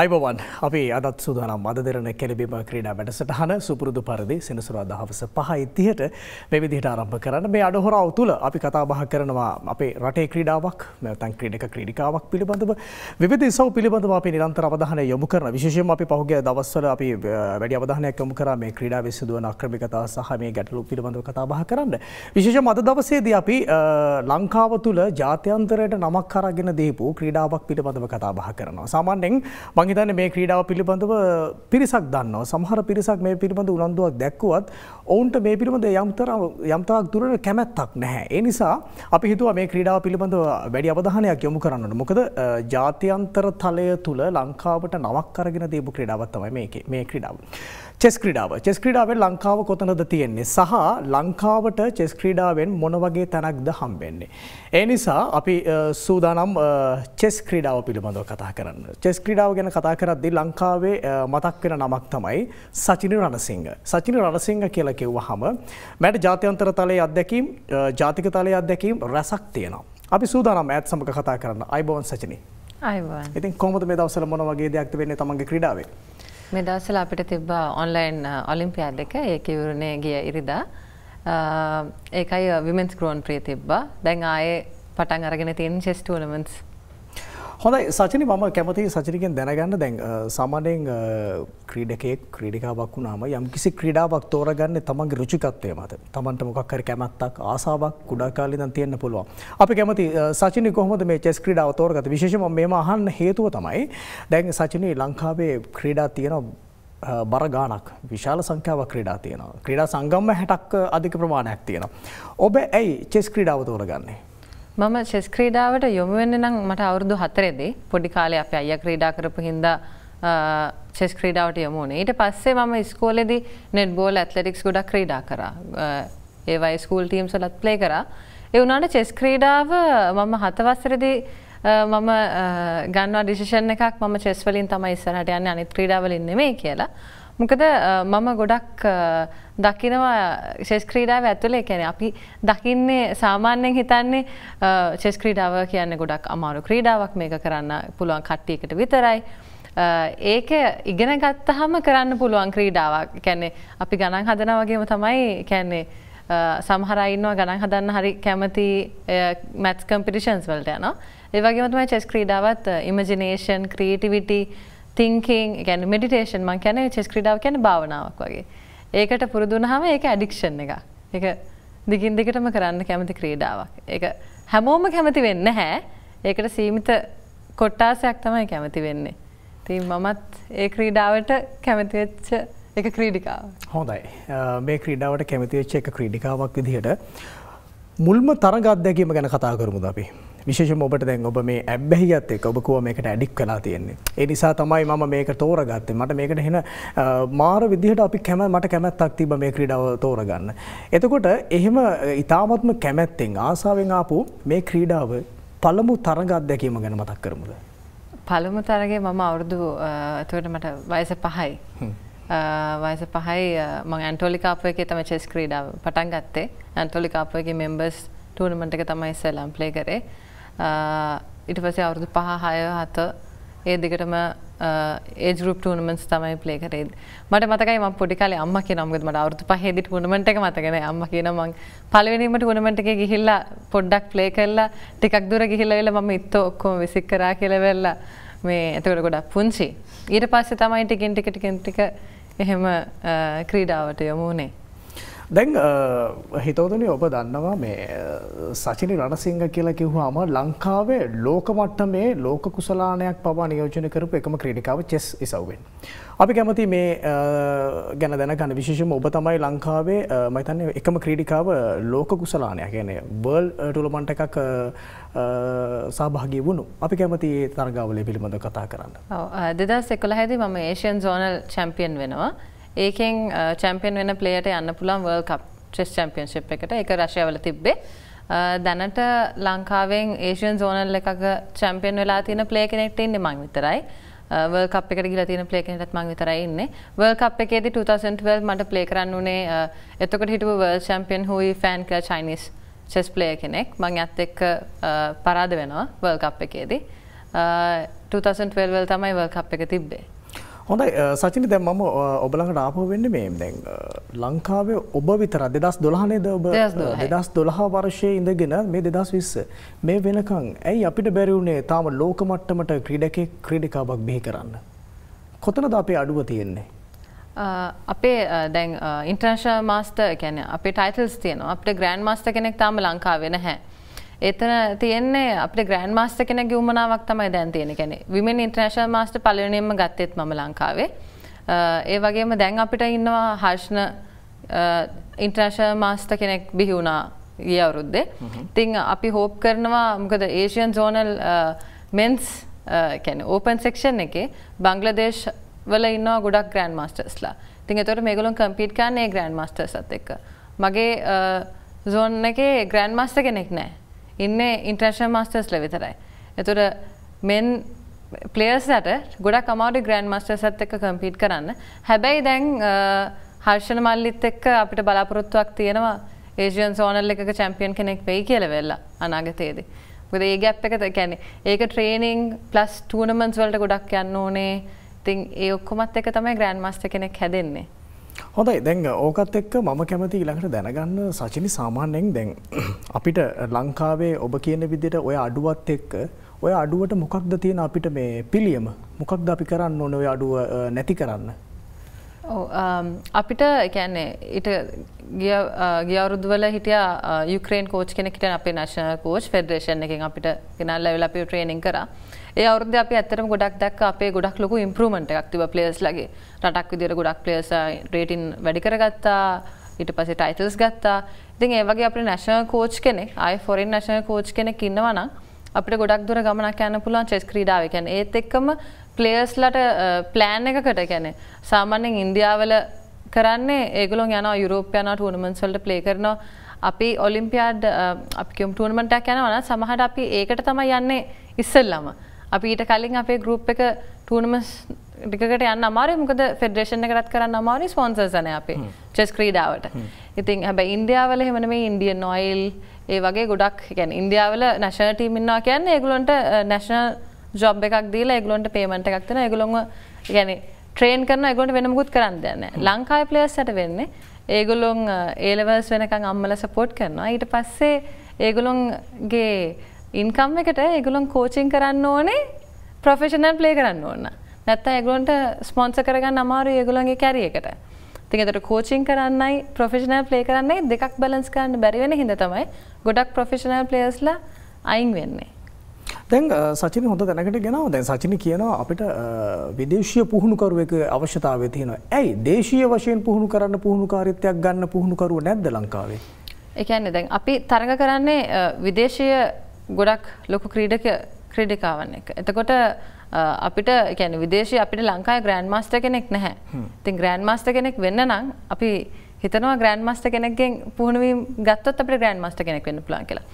අයිබවන් අපි අදත් සූදානම් අද දෙරන කෙලබීම ක්‍රීඩා වැඩසටහන සුපුරුදු පරදි සෙනසුරා දහවස පහයි තිහට මෙවිදිහට ආරම්භ කරන්න මේ අඩහොරාව තුළ අපි කතාබහ කරනවා අපේ රටේ ක්‍රීඩාවක් මෙතන් ක්‍රීඩක ක්‍රීඩිකාවක් පිළිබඳව විධ සව පිළිබඳව අපි නිරන්තර අවධාන යොමු කරන විශෂයෙන් අපි පහුගේ දවස්වල අපි වැඩි අවධානයක් යොමු කර මේ ක්‍රීඩා විසිදුවන අක්‍රමිකතා සහ මේ ගැටලු පිළිබඳව කතාබහ කරන්න. විශේෂ මත දවසේද අපි ලංකාව තුළ ජාත්‍යන්තරයට නමක් කරගෙන දීපු ක්‍රීඩාවක් පිළිබඳව කතාබහ කරනවා. සාමාන්‍යෙන් මංහිතන්න මේ ක්‍රීඩාව පිළිබඳව පිරිසක් දන්න සහර පිරිසක් මේ පිළිබඳ උනන්දුවක් දැක්කුවත් ඔවුන්ට මේ පිළිබඳ යම්තර යම්තාක් දුරට කැමැත්තක් නැහැ. ඒ නිසා අපි හිතුව මේ ක්‍රීඩාව පිළිබඳව වැඩි අවධානයක් යොමු කරන්නට මොකද ජාත්‍යන්තර තලය තුළ ලංකාවට නවක් කරගෙන දීපු ක්‍රඩාවත් තමයි මේ ක්‍රඩාව. චෙස් ක්‍රීඩාව චෙස් ක්‍රීඩාවෙන් ලංකාව කොතනද තියෙන්නේ සහ ලංකාවට චෙස් ක්‍රීඩාවෙන් මොන වගේ තැනක්ද හම්බෙන්නේ. ඒ නිසා අපි සූදානම් චෙස් ක්‍රීඩාව පිළිබඳව කතා කරන්න. චෙස් ක්‍රීඩාව ගැන කතා කරද්දී ලංකාවේ මතක් වෙන නමක් තමයි සචිනි රණසිංහ. සචිනි රණසිංහ කියලා කිව්වහම මට ජාත්‍යන්තර තලයේ අත්දැකීම් ජාතික තලයේ අත්දැකීම් රැසක් තියෙනවා. අපි සූදානම් ඈත් සමග කතා කරන්න. අයිබෝන් සචිනි. අයිබෝන්. ඉතින් කොහොමද මේ දවස්වල මොන වගේ දෙයක්ද වෙන්නේ තමන්ගේ ක්‍රීඩාවේ? මේ දවසල අපිට තිබ්බා ඔන්ලයින් ඔලිම්පියා දෙක ඒක ඉවරුණේ ගිය ඉරිදා ඒකයි විමෙන්ස් ග්‍රෝන් ප්‍රිය තිබ්බා දැන් ආයේ පටන් අරගෙන තියෙන චෙස්ටෝනමන්ස් හොඳයි සචනි මම කැමති සචනිකෙන් දැනගන්න දැන් සාමාන්‍යයෙන් ක්‍රීඩකයෙක් ක්‍රීඩිකාවක් වුණාම යම් කිසි ක්‍රීඩාවක් තෝරගන්නේ තමන්ගේ රුචිකත්වය මත. තමන්ට මොකක් හරි කැමැත්තක් ආසාවක් කුඩා කාලේ ඉඳන් තියෙන්න පුළුවන්. අපි කැමති සචිනි කොහොමද මේ චෙස් ක්‍රීඩාව තෝරගත්තේ? විශේෂයෙන්ම මේව අහන්න හේතුව තමයි දැන් සචිනි ලංකාවේ ක්‍රීඩා තියෙනවා බර ගානක් විශාල සංඛ්‍යාවක් ක්‍රීඩා තියෙනවා. ක්‍රීඩා සංගම්ම හැටක් අධික ප්‍රමාණයක් තියෙනවා. ඔබ ඇයි චෙස් ක්‍රීඩාව තෝරගන්නේ? මම චෙස් ක්‍රීඩාවට යොමු වෙන්නේ නම් මට අවුරුදු 4ේදී පොඩි කාලේ අපේ අයියා ක්‍රීඩා කරපු හින්දා චෙස් ක්‍රීඩාවට යොමු වුණේ. ඊට පස්සේ මම ඉස්කෝලේදී net ball athletics ගොඩක් ක්‍රීඩා කරා. ඒ වගේ ස්කූල් ටීම්ස් වලත් ප්ලේ කරා. ඒ වුණාට චෙස් ක්‍රීඩාව මම 7 වසරේදී මම ගන්නවා ඩිසිෂන් එකක් මම චෙස් වලින් තමයි ඉස්සරහට යන්නේ අනිත් ක්‍රීඩා වලින් නෙමෙයි කියලා. මොකද මම ගොඩක් දකිනවා ශෙස්ක්‍රීඩාව ඇතුලේ කැන අපි දකින්නේ සාමාන්‍යයෙන් හිතන්නේ චෙස්ක්‍රීඩාව කියන්න ගොඩක් අමාරු ක්‍රීඩාවක් මේක කරන්න පුළුවන් කට්ටියකට විතරයි. ඒක ඉගෙන ගත්තහම කරන්න පුළුවන් ක්‍රීඩාවක් කැනෙ අපි ගණන් හදන වගේම තමයි කැන්නේ සමහරයින්නවා ගණන් හදන්න හරි කැමති මැත්ස් කම්පිටිෂන්ස් වලට යනවා ඒවගේමතමයි චෙස් ක්‍රීඩාවත් ඉමජිනේෂන් ක්‍රීටිවිටී තිංකින් ගැන මෙඩිටේෂන් මං කැන චෙස් ක්‍රඩාව කැන භාවනාවක් වගේ ඒකට පුරුදුනහම ඒක ඇඩික්ෂන් එක එක දිගින් දිගටම කරන්න කැමති ක්‍රීඩාවක් එක හැමෝම කැමති වෙන්න හැ ඒකට සීමිත කොට්ටාසයක් තමයි කැමති වෙන්නේ ති මමත් ඒ ක්‍රීඩාවට කැමතිවෙච්ච එක ක්‍රීඩිකාව හොඳයි මේ ක්‍රීඩාවට කැමතිවෙච්ච එක ක්‍රීඩිකාවක් විදිහට මුල්ම තරග අත්දැකීම ගැන කතා කරමුද අපි විශේෂම ඔබට දැන් ඔබ මේ ඇබ්බැහිගත් එක් ඔබකුව මේකට ඇඩික් කලා තියෙන්නේ. ඒ නිසා තමයි මම මේක තෝරගත්තේ මට මේකට හෙන මාර විදිහට අපි කැම මට කැමැත්තක් තිබ මේ ක්‍රීඩාව තෝරගන්න. එතකොට එහෙම ඉතාමත්ම කැමැත්තෙන් ආසාාවෙන් ආපු මේ ක්‍රීඩාව පළමු තරග අත්දැකීම ගැන මතක් කරමුද. පළමු තරගේ මම අවුරුදු ඇතුවට මට වයස පහයි. වයස පහයි මං ඇන්ටෝලිකාපය එක තම චෙස් ක්‍රීඩාව පටන් ගත්තේ ඇන්ටෝලිකාපයගේ මෙම්බස් ටූනමට එක තමයි සැලම් ප්ලේ කරේ ඉට පසේ අවුරුදු පහ හය හත ඒ දෙකටම ඒ ගුප ටනමන්ස් තමයි පලේකරේ මට මතකයි ම පොඩිකාල අම්ම නමුග මට අවරුතු පහෙදි ටනමට මතකෙන අම්ම කියන මං පලවනීමට ගුණමට එක ගිහිල්ලා පොඩ්ඩක් ලේ කල්ලා ටිකක් දුර ගිහිල්ලවෙල ම ඉත්ත ඔක්කෝ විසික් කරා කියලවෙල්ලා මේ ඇතකට ගොඩක් පුංචි ඊට පස්සේ තමයි ටිකින් ටිකටිකෙන්ටික එහෙම ක්‍රීඩාවට යොමුණේ දැන් හිතවතුනි ඔබ දන්නවා මේ සචිනි රණසිංහ කියලා කිව්වාම ලංකාවේ ලෝක මට්ටමේ ලෝක කුසලානයක් පවා නියෝජනය කරපු එකම ක්‍රීඩිකාව චෙස් ඉසව්වෙන්. අපි කැමති මේ ගැන දැනගන්න විශේෂම ඔබ තමයි ලංකාවේ මතන්නේ එකම ක්‍රීඩිකාව ලෝක කුසලානයක් ගැන බර්ල් ටුලමන්ට එකක් සභාගී වුණු අපි කැමති තරගාවලය පිළිබඳ කතා කරන්න. දෙදස් එකොළ හැදි මම ඒෂයන් සෝනල් චැම්පියන් වෙනවා ඒකෙන් චැම්පියන් වෙන පලේට යන්න පුළන් වර්ල් කප් ටෙස් චම්පියන්ශිප් එකට එක රශයවල තිබ්බේ දැනට ලංකාවෙන් ඒෂයන් සෝනල් එකක චැම්පියන් වෙලා තියෙන පලේ කෙනෙක්ට ඉන්න මං විතරයි වර් කප් එකට ගිලා තියෙන ප්ලේ කෙනෙක්ටත් මං විතරයි ඉන්නේ වර්ල්ඩ් කප් එකේදී 2012 මට ප්ලේ කරන්න උනේ එතකොට හිටපු වර්ල්ඩ් චැම්පියන් හුයි ෆෑන් කියලා චයිනීස් චෙස් ප්ලේ කෙනෙක් මං ඇත් එක්ක පරාද වෙනවා වර්ල්ඩ් කප් එකේදී 2012 වල තමයි වර්ල්ඩ් කප් එක තිබ්බේ හොඳයි සචින දැන් මම ඔබ ළඟට ආපහු වෙන්නේ මේ දැන් ලංකාවේ ඔබ විතර 2012 නේද ඔබ 2012 වර්ෂයේ ඉඳගෙන මේ 2020 මේ වෙනකන් ඇයි අපිට බැරි වුණේ තාම ලෝක මට්ටමට ක්‍රීඩකෙක් ක්‍රීඩිකාවක් බිහි කරන්න? කොතනද අපේ අඩුව තියෙන්නේ? අපේ දැන් ඉන්ටර්නේෂනල් මාස්ටර් කියන්නේ අපේ ටයිටල්ස් තියෙනවා. අපිට ග්‍රෑන්ඩ් මාස්ටර් කෙනෙක් තාම ලංකාවේ නැහැ. එතන තියන්නේ අපේ ග්‍රෑන් මාස්ට කෙන ගියවමනාවක් තමයි දැන් තියෙන කැනෙ විමෙන් ඉන්ට්‍රේශල් මාස්ට පලනීම ගත්තෙත් ම ලංකාවේ ඒ වගේම දැන් අපිට ඉන්නවා හර්ෂණ ඉන්ට්‍රේශල් මාස්ට කෙනෙක් බිහිවුණා ගිය අවුරුද්දේ තිං අපි හෝප් කරනවා මොකද ඒෂයන් සෝනල් මෙන්ස් කැන ඕපන් සෙක්ෂන් එකේ බංගලදේශ වල ඉන්නවා ගොඩක් ග්‍රෑන් මස්ටර්ස්ලා තින් එතොට මේගලුන් කම්පිට් කාන්නේ ග්‍රෑන් මස්ටර් සත් එක මගේ සෝන් එකේ ග්‍රෑන් මස්ට කෙනෙක් නෑ ඉන්නේ ඉන්ටර්ශන් මස්ටර්ස්ල විතරයි. එතුට මෙන් පලේසට ගොඩක් කමඩි ග්‍රන් මස්ටර් සත් එක කම්පීට් කරන්න. හැබැයි දැන් හර්ෂණ මල්ලිත් එක්ක අපිට බලාපොරොත්තුවක් තියෙනවා ඒජන් සෝනල් එක චැම්පියන් කෙනෙක් වෙයි කියල වෙල්ලා අනාගතයේදී. ගොද ඒ ගැප් එකත කැනෙ ඒක ට්‍රේනිං ප්ලස් ටූනමන්ස් වලට ගොඩක් යන්න ඕනේ තින් ඒ ඔක්කොමත් එක තමයි ග්‍රෑන් මස්ට කෙනෙක් හැදෙන්නේ. හොඳයි දැන් ඕකත් එක්ක මම කැමති ඊළඟට දැනගන්න සචිනි සාමාන්‍යයෙන් දැන් අපිට ලංකාවේ ඔබ කියන විදිහට ඔය අඩුවත් එක්ක ඔය අඩුවට මොකක්ද තියෙන අපිට මේ පිළියම මොකක්ද අපි කරන්න ඕනේ ඔය අඩුව නැති කරන්න අපිට කියන්නේ ඊට ගියවුරුදු වල හිටියා යුක්‍රේන් කෝච් කෙනෙක් හිටියන අපේ නැෂනල් කෝච් ෆෙඩරේෂන් එකෙන් අපිට ගෙනල්ලා ඇවිල්ලා අපිව ට්‍රේනින් කරා ඒ අවුද අප ඇතරම ගොඩක් දක් අපේ ගොඩක් ලොකු ඉම්පරමට ක්තිව පලේස් ලගේ රටක් විදිර ගොඩක් පලේස රේටින් වැඩිකරගත්තා ඊට පසේ ටයිතල්ස් ගත්තා ඉතින් ඒ වගේ අප නැශන කෝච් කෙනෙ අයි ෆොරෙන් නැශන කෝච් කෙනෙක් ඉන්නවන අපට ගොඩක් දුර ගමනක් යන්න පුලන් චෙස් ක්‍රඩාව කියැන ඒත් එක්කම පලේස්ලට ප්ලෑන් එකකට කැනෙ සාමාන්‍යෙන් ඉන්දියාවල කරන්නේ ඒගලොන් යන යුරෝපයන ටනමන්ස්වල්ට ප්ලේ කරනවා අපි ඔලිම්පියාඩ් අපිකම් ටනමටක් යනවන සමහට අපි ඒකට තමයි යන්නේ ඉස්සල්ලම අපි ඊට කලින් අපේ ගරුප් එක ටනමස් ටිකට යන්න අමාරය මොකද ෆෙඩරේෂණ කරත් කරන්න අමාරි ස්පොන්සර්සන අපේ චෙස් ක්‍රීඩාවට ඉතින් හැබ ඉන්දියාවල හෙමන මේ ඉන්ඩියන් නොයිල් ඒ වගේ ගොඩක් ගැන ඉන්දියාවල නැශන ටීමන්නවා කියන්න ඒගුලොන්ට නැශනල් ජොබ් එකක් දීලා එගලොන්ට පේමට එකක්තන එගුලොන් ගැන ට්‍රේන් කරන එගොට වෙනමුකුත් කරන්න යන්න ලංකායි පලස් සට වෙන්නේ ඒගොලොන් ඒලවස් වෙනකං අම්මල සපෝට් කරනවා ඊට පස්සේ ඒගොලොන්ගේ ඉන්කම් එකට ඒගොලොන් කෝචිං කරන්න ඕනේ ප්‍රොෆෙෂනල් ප්ලේ කරන්න ඕන්න නැත්ත ඇගලොන්ට ස්පොන්ස කරගන්න අමාරු ඒගොලන්ගේ කැරියකට තිකට කෝචිං කරන්නයි ප්‍රොෆෙෂනල් ප්ලේ කරන්නේ දෙකක් බලස් කරන්න බැරිවෙන හිඳ තමයි ගොඩක් ප්‍රොෆෙෂනල් ප්ලේස්ල අයින් වෙන්නේ දැන් සචින හොඳ දැනකට ගෙනාව දැන් සචින කියනවා අපිට විදේශීය පුහුණුකරුවක අවශ්‍යතාවය තියෙනවා ඇයි දේශීය වශයෙන් පුහුණු කරන්න පුහුණුකාරිත්වයක් ගන්න පුහුණුකරුව නැද්ද ලංකාවේ එකන්න දැන් අපි තරඟ කරන්නේ විදේශය ගොඩක් ලොකු ක්‍රීඩක ක්‍රඩිකාවන් එක. එතකොට අපිට කැන විදේශ අපිට ලංකායි ග්‍රෑන් මස්ට කෙනෙක් නැහැ. තින් ග්‍රෑන් මස්ට කෙනෙක් වෙන්න නම් අපි හිතනවා ග්‍රෑන් මස්ට කෙනෙක්ගෙන් පුහුණුවීම් ගත්තොත් අපට ග්‍රෑන් මස්ට කෙනෙක් වෙන්න පුලන් කියලා.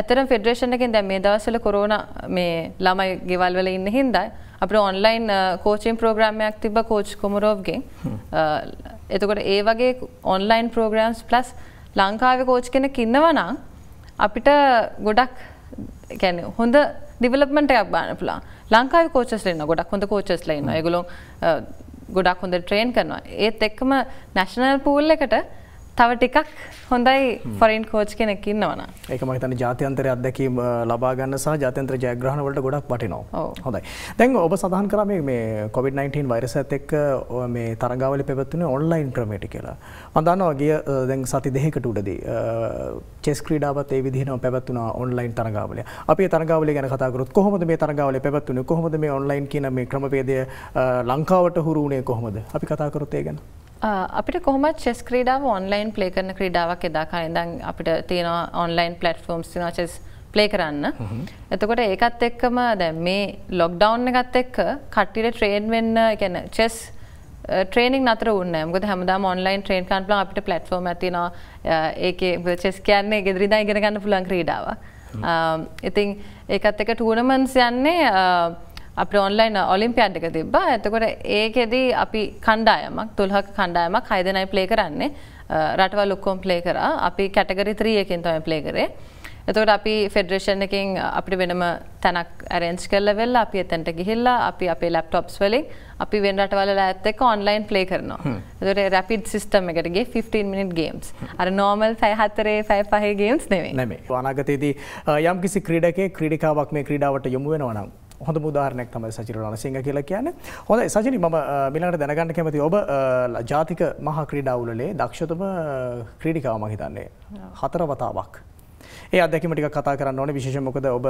ඇතරම් ෆෙඩරේෂන් එකෙන් දැ මේ දවසල කොරෝන මේ ළමයි ගෙවල්වල ඉන්න හින්දයි. අපට ඔන්ලයින් කෝචින් ප්‍රෝග්‍රමයක් තිබ කෝච් කොමරෝග්ගෙන් එතකොට ඒ වගේ ඔන්ලයින් ප්‍රෝග්‍රම්ස් ප්ලස් ලංකාව කෝච් කෙනෙක් ඉන්නවනම් අපිට ගොඩක් ගැන හොඳ දිවලපමටයක් බාන පුලා ලංකාව කෝචස් ලන්න ගොඩක් හොඳ කෝචස් ලන්න ගොලො ගොඩක් හොඳ ට්‍රේන් කරනවා ඒත් එක්කම නැශනල් පූල් එකට තව ටිකක් හොඳයි ෆොරන් කෝච් කෙනෙක් ඉන්නවන ඒකම තන ජාතියන්තර අදැකීම ලබාගන්න සහ ජාතන්ත්‍ර ජයග්‍රහණවලට ගොඩක් පටිනවා හොඳයි දැන් ඔබ සහන් කරම මේ කොවිD-19 වයිරස ඇතෙක් මේ තරගාවලි පැවත්වන ඔන්ලයින් ක්‍රමේටි කියලා මදන්නවා ගිය දැන් සති දෙහෙකට උඩදී චෙස් ක්‍රඩාවත් ඒ විදිහන පැවත්වන ඔන්ලයින් තරගාවල අප තරගාවල ගැන කතාකරුත් කොහොමද මේ තරගාවල පැවත්වන කොහොමද මේ ඔන්ලයින් කියන මේ ක්‍රමපේදය ලංකාවට හුරුුණේ කොහොමද අපි කතාකරුත්තේ ගැන අපිට කොහොම චෙස් ක්‍රීඩාව ඔන්ලයින් ප්ලේ කරන ක්‍රීඩාවක් එදාකාන ඉඳන් අපිට තියෙන ඔන්ලයින් පලටෆෝම්ස් තින චෙස් ප්ලේ කරන්න එතකොට ඒකත් එක්කම දැ මේ ලොක්ඩවන්් එකත් එක්ක කට්ටිට ට්‍රේන් වෙන්න ගැන චෙස් ට්‍රේනිින් අතර උන්න මුද හැමදා ඔන්ලයින් ට්‍රේන් කන්ල අපිට පලටෆෝර්ම් ඇතින ඒ චෙස් කියන්නේ ගෙදරිදා ඉගෙනගන්න පුලන් ක්‍රීඩාව ඉතින් ඒකත් එක ටූනමන්ස් යන්නේ අප ඔන්ලයින් ඔලිම්පියන්් එක තිබ්බා ඇතකොට ඒකෙදී අපි කණ්ඩායමක් තුල්හක කණ්ඩායමක් හයිදනයි ප්ලේ කරන්නේ රටවල් උක්කෝම් ප්ලේ කර අපි කැටගරි ත්‍රියකින් තොම ප්ලේ කරේ එතකට අපි ෆෙඩරේෂන් එකින් අපි වෙනම තැනක් ඇරෙන්ච් කරල වෙල්ලා අපි එතැන්ට ගිහිල්ලා අපි අපේ ලැප්ටොප්ස් වලින් අපි වෙන්ඩටවල ඇත්තක ඔන්ලයින් ප්ලේ කරනවා දොට රැපිඩ් සිිස්ටම් එකටගේ 15 මිනිට ගේම්ස් අර නෝමල් සැහතරේ සැ පහේ ගේම්ස් නෙවේ නැමේ වනාගතයේදී යම් කිසි ක්‍රීඩකේ ක්‍රඩිකාවක් මේ ක්‍රඩාවට යොමු වෙනවනම් හොඳ මුදාරනයක් තම සචිර නසිංහ කියලා කියන හොඳ සජනි ම මිලට දැනගන්න කැමති ඔබ ජාතික මහා ක්‍රීඩාවුලේ දක්ෂතම ක්‍රීඩිකාව මහිතන්නේ හතර වතාවක් ඒ අදැකමටි කතා කරන්න ඕන විශෂමකද ඔබ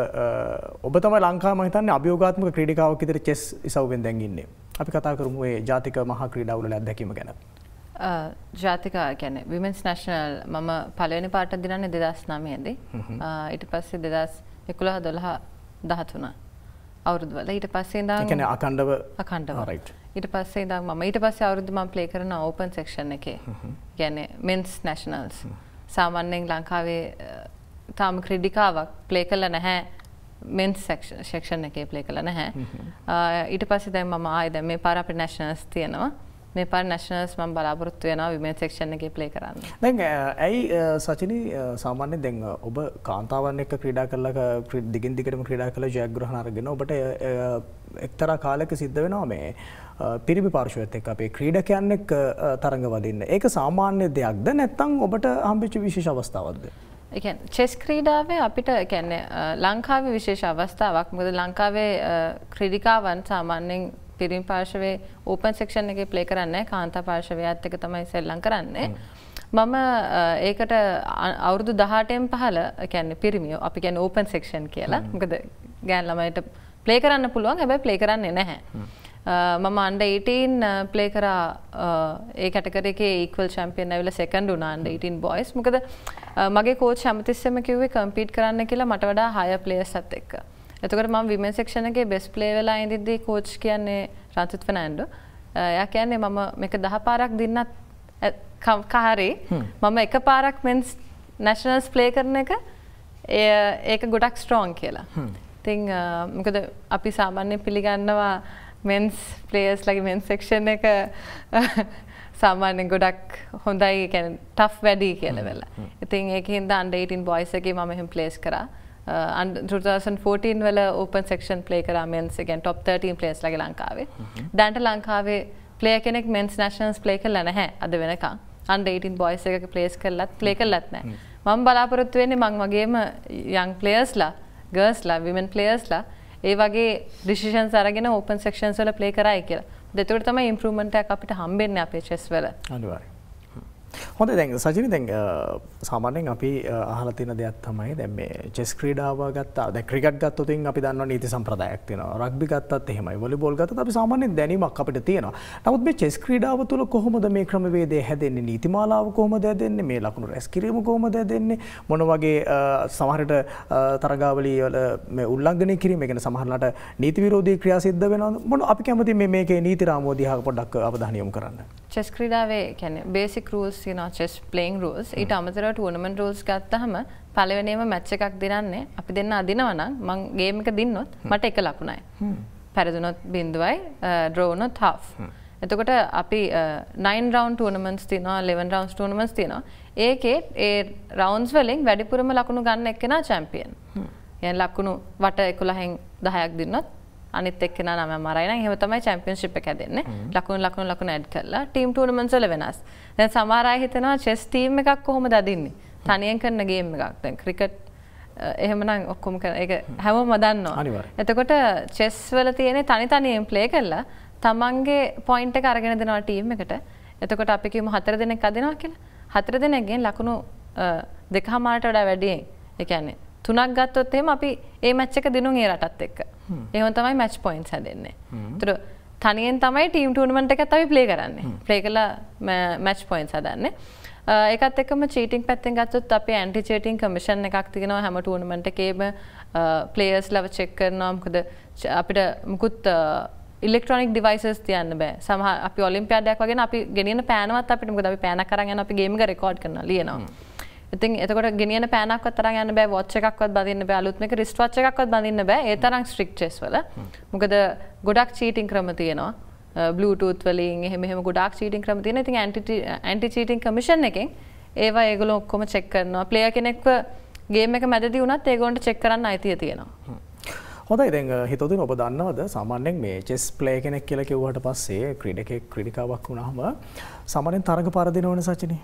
ඔබ තම ලංකා මහිතන්න අභියෝගාත්ම ක්‍රඩිකාවක් ඉතර චෙස් ඉසවෙන් දැගන්නේ අපි කතා කරමුේ ජාතික මහා ක්‍රීඩාවුල අදැකීම ගැන ජාතික ගැන විමෙන්ස් නශනල් මම පලවෙනි පාට දිනන්න දෙදස් නමයද ඊට පස්සේ දෙදස් එකුලා දොළහා දහතුනා අවුරුදු වල ඊට පස්සේ ඉඳන් අකණ්ඩව අකණ්ඩව ah, ඊට පස්සේ ඉඳන් මම ඊට පස්සේ අවුරුදු මම ප්ලේ කරන ඕපන් සෙක්ෂන් එකේ කියන්නේ මෙන්ස් නැෂනල්ස් සාමාන්‍යයෙන් ලංකාවේ eh, තාම ක්‍රීඩිකාවක් ප්ලේ කළා නැහැ මෙන්ස් සෙක්ෂන් එකේ ප්ලේ කළා නැහැ ah, ඊට පස්සේ දැන් මම ආයෙ දැන් මේ පාර අපේ නැෂනල්ස් තියෙනවා මේ පරි නැශනල්ස් මම් බලාපොරොත්තු වෙන විමේක්ෂණ එක ප්ලේ කරන්න. දැන් ඇයි සචින සාමාන්‍ය දැන් ඔබ කාන්තාවන් එක ක්‍රඩා කරලා දිගින් දිගටම ක්‍රඩා කළ ජයග්‍රහණරගෙන ඔබට එක්තරා කාලක සිද්ධ වෙනවා මේ පිරිි පාර්ශුවත් එක් අපේ ක්‍රීඩකයන්නෙක් තරඟ වදින්න ඒක සාමාන්‍ය දෙයක්ද නැත්තං ඔබට හම්පිචි විශේෂ අවස්ථාවක්ද. චෙස් ක්‍රීඩාවේ අපිට කැන්නේ ලංකාවේ විශේෂ අවස්ථාවක් මොද ලංකාවේ ක්‍රඩිකාවන් සාමාන්‍යෙන් පිරිම් පාර්ශවේ ඕපන් සෙක්ෂන් එක ප්ලේ කරන්න කාන්තා පාර්ශවයත් එක තමයි සෙල්ලං කරන්නේ. මම ඒකට අවුරුදු දහටෙන් පහල කැන්න පිරිමියෝ අපි ගැන ඕපන් සෙක්ෂන් කියලා මොකද ගෑන් ළමයිට ප්ලේ කරන්න පුළුවන් හැබැ ප්ලේ කරන්නේ නැහැ. මම අන්ඩ 18 ප්ලේ කරා ඒ කටකර එක ඒක්වල් චම්පියන් ඇවිල සෙකන්ඩ් උනාන්ඩ 18 බොයිස් මොකද මගේ කෝච් හැමතිස්සම කිව්වේ කම්පීට් කරන්න කියලා මට වඩා හය ප්ලේස් සත් එක්ක. එතකට මම විමන් සෙක්ෂණගේ බෙස් ප්ලේ වෙලා ඉදිද්දී කෝච් කියන්නේ රංචිත් ෆනෑන්ඩු එයා කියන්නේ මම මේක දහ පාරක් දෙන්නත් කාරේ මම එක පාරක් මෙන්ස් නැශනල්ස් ප්ලේ කරන එක ඒක ගොඩක් ස්ට්‍රෝන් කියලා ඉතිං මොකද අපි සාමාන්‍ය පිළිගන්නවා මෙන්ස් ප්ලේස් ලගේ මෙන් සෙක්ෂණ එක සාමාන්‍ය ගොඩක් හොඳයි කැන ටෆ් වැඩී කියල වෙලා ඉතින් ඒක හින්ද අන්ඩ ඉටන් බොයිසගේ මහෙම ප්ලේස් කරා 2014 වල ඕපන් සෙක්ෂන් ප්ලේ කරා මෙන්ස් ගැන් ටොප් 13 ප්ලේස් ලගේ ලංකාවේ. දැන්ට ලංකාවේ ප්ලේ කෙනෙක් මෙන්ස් නැෂනල්ස් ප්ලේ කරලා නැහැ අද වෙනකම්. අන්ඩ 18 බොයිස් එකක ප්ලේස් කරලත් ප්ලේ කරලත් නැහැ. මම බලාපොරොත්තු වෙන්නේ මං වගේම යන් ප්ලේයර්ස්ලා, ගර්ල්ස්ලා, විමන් ප්ලේයර්ස්ලා ඒ වගේ ඩිසිෂන්ස් අරගෙන ඕපන් සෙක්ෂන්ස් වල ප්ලේ කරයි කියලා. දෙතකොට තමයි ඉම්ප්‍රූව්මන්ට් එකක් අපිට හම්බෙන්නේ අපේ චෙස් වල. අනිවාර්යයෙන්. හොඳ දැන් සජන දැන් සාමාන්‍යෙන් අපි අහලතින දෙයක් තමයි දැම චෙස් ක්‍රීඩාව ගත්තා ක්‍රිකට ගත්තුතින් අපි දන්න නීති සම්ප්‍රදායක් තියෙන රක්්ි ගත්තත් එහෙමයි වලි බොල් ගත අපි සාමාන්‍යෙන් දැනීමක් අපට තියෙන නමුත් මේ චෙස් ක්‍රීඩාව තුළ කොහොමද මේ ක්‍රමවේදේ හැදෙන්නේ නීතිමාලාව කොහොමද දෙන්නේ මේ ලකුණු රැස්කිරීම කොහොමද දෙන්නේ මොන වගේ සමහරට තරගාවලී උල්ලංගනය කිරීම ගෙන සමහරලට නීති විරෝධී ක්‍රියා සිද්ධ වෙන මොන අපි කැමති මේක නීති රාමෝදහක පොඩක් අවධානයම් කරන්න. චෙස් ක්‍රඩාවේ කැන බේසි රූස් න චෙස් පලේන් රූස් ඊට අමතර ටුවනමන් රූස් ගත්තහම පලවනේම මැච්ච එකක් දිරන්නේ අපි දෙන්න අදිනවනම් මං ගේමක දින්නොත් මට එක ලකුණයි පැරදුනොත් බින්දුවයි ඩ්‍රෝනොත් හව් එතකොට අපි නයින් රවන්් ටනමන්ස් තිනවා ලෙවන් රවන්ස් ටනමස් තිනවා ඒකේ ඒ රවන්ස් වලින් වැඩිපුරම ලකුණු ගන්න එක්කෙන චැම්පියන් යන් ලක්කුණු වට එකුළහෙන් දහයක් දින්නොත් අනිත් එක්කෙන නම මරයින හෙමතමයි චැම්පියන්ශිප් හැදෙන්නේ ලකුණු ලකුණු ලකුණ ඇඩ් කරලා ටීම් ටූනමන්සල වෙනස් දැන් සමාරය හිතනවා චෙස් ටීම් එකක් කොහොම දදින්නේ තනියෙන් කරන ගේම් එකක් දැන් ක්‍රිකට් එහෙමනම් ඔක්කොම හැම මදන්නවා එතකොට චෙස් වල තියෙන තනි තනියෙන් ප්ලේ කරලා තමන්ගේ පොයින්ට කරගෙන දෙනවා ටීම් එකට එතකොට අපිකිම හතර දෙනෙක් අදෙනවා කියලා හතර දෙනෙක්ගෙන් ලකුණු දෙක හමාරට වඩා වැඩියෙන් එකන්නේ තුනක් ගත්තොත් එහෙම අපි ඒ මැච් එක දිනුම් ඒ රටත් එක්ක. එහෙම තමයි මැච් පොයින්ට්ස් හැදෙන්නේ. ඒතර තනියෙන් තමයි ටීම් ටූර්නමන්ට් එකත් අපි ප්ලේ කරන්නේ. ප්ලේ කළා මැච් පොයින්ට්ස් හදන්නේ. ඒකත් එක්කම චීටින් පැත්තෙන් ගත්තොත් අපි ඇන්ටි චීටින් කමිෂන් එකක් තියෙනවා හැම ටූර්නමන්ට් එකේම ප්ලේයර්ස් ලව චෙක් කරනවා මොකද අපිට මුකුත් ඉල්ෙක්ට්‍රොනික් ඩිවයිසස් තියන්න බෑ සමහ අපි ඔලිම්පියාඩයක් වගේ අපි ගෙනියන පෑනවත් අපිට මොකද අපි පෑනක් කරගෙන අපි ගේම් එක රෙකෝඩ් කරනවා ලියනවා. ඉතින් එතකොට ගෙනියන පෑනක්වත් තරම් යන්න බෑ වොච් එකක්වත් බඳින්න බෑ අලුත් මේක රිස්ට් වොච් එකක්වත් බඳින්න බෑ ඒ තරම් ස්ට්‍රික්ට් චෙස් වල මොකද ගොඩක් චීටින් ක්‍රම තියෙනවා බ්ලූටූත් වලින් එහෙම එහෙම ගොඩක් චීටින් ක්‍රම තියෙනවා ඉතින් ඇන්ටි ඇන්ටි චීටින් කමිෂන් එකෙන් ඒවා ඒගොල්ලෝ ඔක්කොම චෙක් කරනවා ප්ලේයර් කෙනෙක්ව ගේම් එක මැදදී වුණත් ඒගොල්ලන්ට චෙක් කරන්න අයිතිය තියෙනවා හොඳයි දැන් හිතතුන් ඔබ දන්නවද සාමාන්‍යෙන් මේ චෙස් ප්ලේ කෙනෙක් කියල කිව්වට පස්සේ ක්‍රිඩ එකෙක් ක්‍රිඩිකාවක් වුණහම සමනෙන් තරග පරදිනවන සචනී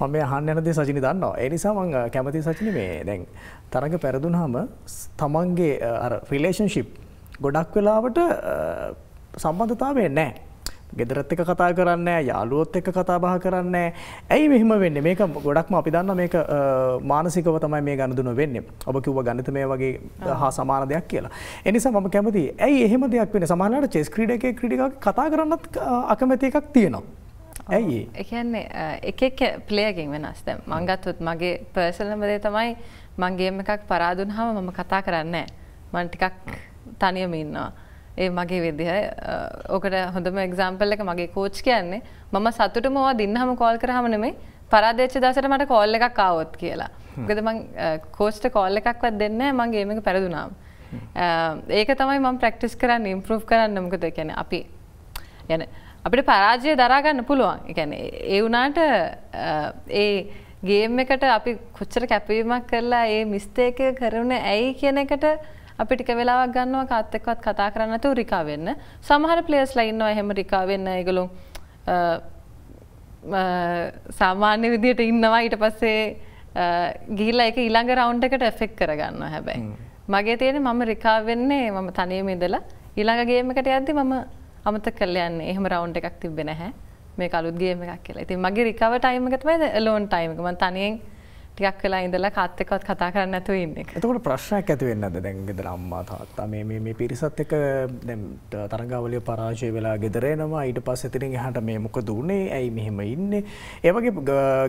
මම මේ අහන්න යන දේ සජිනි දන්නවා. ඒ නිසා මම කැමති සජිනි මේ දැන් තරඟ පෙරදුනහම තමන්ගේ අර රිලේෂන්ෂිප් ගොඩක් වෙලාවට සම්බන්ධතාවය නැහැ. ගෙදරත් එක කතා කරන්න යාලුවොත් එක කතා බහ කරන්න ඇයි මෙහම වෙන්න මේක ගොඩක්ම අපි දන්න මේක මානසිකව තමයි මේ ගණදුන වෙන්න ඔබ කිව්ව ගණත මේ වගේ හා සමාන දෙයක් කියලා එනිසා මම කැමති ඇයි එහෙම දෙයක් වෙන සමානට චෙස් ක්‍රඩ එක ක්‍රඩික කතා කරන්නත් අකමැති එකක් තියෙනවා Oh, ඇයි එකන්නේ එකක් පලේගෙන් වෙනස්ද මංගත්තුත් මගේ පර්සල්ලමදේ තමයි මංගේම එකක් පරාදුන් හම මම කතා කරන්න මන්ටිකක් තනියම ඉන්නවා ඒ මගේ විදිහ ඕකට හොඳම එක්සාම්පල් එක මගේ කෝච් කියන්නේ මම සතුට මවා දින්නහම කෝල් කරහමනමේ පරාදේච්ච දසට මට කෝල් එකක් අවොත් කියලා ගද මං කෝස්්ට කෝල් එකක්වත් දෙන්න මගේමක පැරදුනාම් ඒක තමයි මම ප්‍රක්ටිස් කරන්න ඉම්පරූ් කරන්න මකද කියන අපි යන අපිට පරාජය දරාගන්න පුළුවන් එකැන ඒ වුනාට ඒ ගේම් එකට අපි කොච්චර කැපීමක් කරලා ඒ මිස්තේක කරුණ ඇයි කියන එකට අපි ටික වෙලාවක් ගන්නවා කාත්තෙක්වත් කතා කරන්නතු රිකා වෙන්න සමහර ප්ලේස් ලයින්නවා හෙම රිකා වෙන්න ඒගලු සාමාන්‍ය විදියට ඉන්නවා ඊට පස්සේ ගිල්ල එක ඊළඟ රවුන්් එකට එෆෙක් කරගන්න හැබැයි. මගේ තියෙන මම රිකා වෙන්නේ මම තනයම ඉදලා ඊළඟ ගේමකට ඇද්දි මම අමත කරලයන්න එහම රවන්් එකක් තිබෙන හැ මේ කලුත් ගේම එකක් කියලා ඉතින් මගේ රිකව ටයිම එකතමයි ලෝන් ටයිමක මන් තනයෙන් ටිකක් වෙලා ඉඳලා කත්තකවත් කතා කරන්න නැතුව ඉන්න එක. එතකොට ප්‍රශ්නයක් ඇති වෙන්නේ නැද්ද දැන් ගෙදර අම්මා තාත්තා මේ මේ මේ පිරිසත් එක්ක දැන් තරඟාවලිය පරාජය වෙලා ගෙදර එනවා ඊට පස්සේ එතනින් එහාට මේ මොකද උනේ ඇයි මෙහෙම ඉන්නේ ඒ වගේ